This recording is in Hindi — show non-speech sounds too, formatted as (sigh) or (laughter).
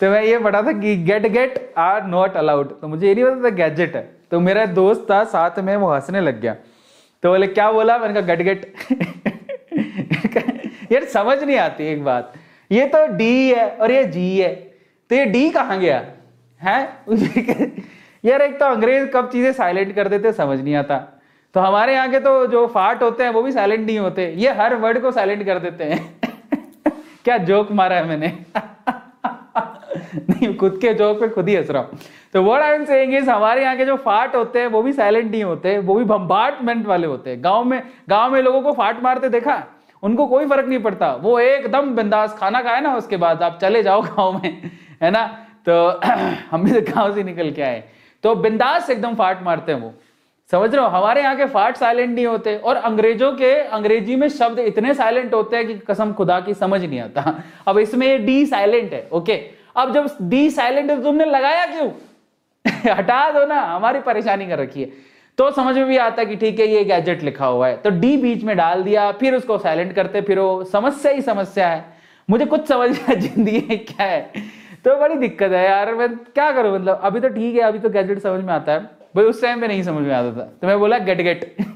तो मैं ये पढ़ा था कि gate gate are not allowed तो मुझे ये नहीं पता था गैजेट है तो मेरा दोस्त था साथ में वो हंसने लग गया तो बोले क्या बोला मैंने कहा गट गेट (laughs) यार समझ नहीं आती एक बात ये तो डी है और ये जी है तो ये डी कहाँ गया है (laughs) यार एक तो अंग्रेज कब चीजें साइलेंट कर देते समझ नहीं आता तो हमारे यहाँ के तो जो फाट होते हैं वो भी साइलेंट नहीं होते ये हर वर्ड को साइलेंट कर देते हैं (laughs) क्या जोक मारा है मैंने नहीं खुद के जोक पे खुद ही हंस रहा हूँ तो word I am saying is हमारे यहाँ के जो फाट होते हैं वो भी साइलेंट नहीं होते वो भी बम्बार्टमेंट वाले होते हैं गाँव में गाँव में लोगों को फाट मारते देखा उनको कोई फर्क नहीं पड़ता वो एकदम बिंदास खाना खाए ना उसके बाद आप चले जाओ गाँव में है ना तो (clears throat) हम भी तो गाँव से निकल के आए तो बिंदास एकदम फाट मारते हैं वो समझ रहे हो हमारे यहाँ के फाट साइलेंट नहीं होते और अंग्रेजों के अंग्रेजी में शब्द इतने साइलेंट होते हैं कि कसम खुदा की समझ नहीं आता अब इसमें ये डी साइलेंट है ओके अब जब डी साइलेंट है तो तुमने लगाया क्यों (laughs) हटा दो ना हमारी परेशानी कर रखी है तो समझ में भी आता कि ठीक है ये गैजेट लिखा हुआ है तो डी बीच में डाल दिया फिर उसको साइलेंट करते फिर वो समस्या ही समस्या है मुझे कुछ समझ में (laughs) जिंदगी है क्या है तो बड़ी दिक्कत है यार मैं क्या करूं मतलब अभी तो ठीक है अभी तो गैजेट समझ में आता है भाई उस टाइम पे नहीं समझ में आता था तो मैं बोला गेट गेट